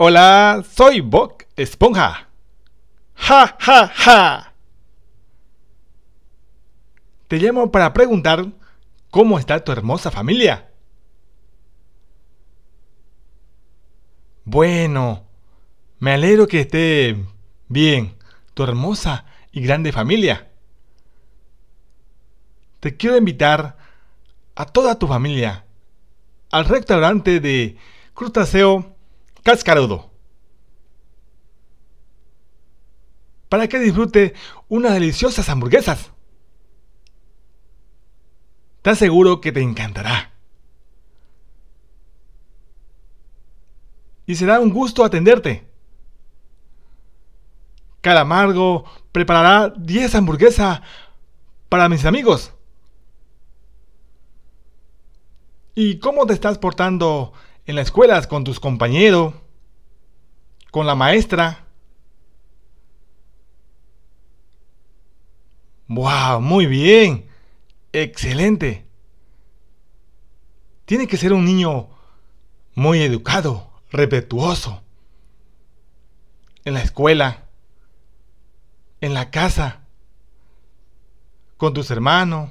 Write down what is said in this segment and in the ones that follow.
Hola, soy Bob Esponja. Ja, ja, ja. Te llamo para preguntar cómo está tu hermosa familia. Bueno, me alegro que esté bien tu hermosa y grande familia. Te quiero invitar a toda tu familia al restaurante de crustaceo Cascarudo. Para que disfrute unas deliciosas hamburguesas. Te aseguro que te encantará. Y será un gusto atenderte. Calamargo preparará 10 hamburguesas para mis amigos. ¿Y cómo te estás portando en la escuela con tus compañeros, con la maestra. ¡Wow! Muy bien. Excelente. Tiene que ser un niño muy educado, respetuoso. En la escuela, en la casa, con tus hermanos,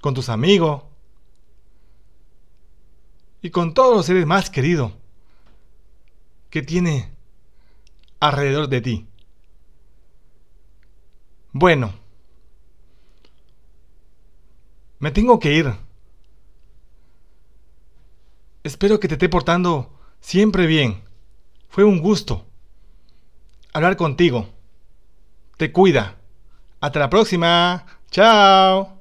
con tus amigos y con todos los seres más queridos que tiene alrededor de ti. Bueno, me tengo que ir. Espero que te esté portando siempre bien. Fue un gusto hablar contigo. Te cuida. Hasta la próxima. Chao.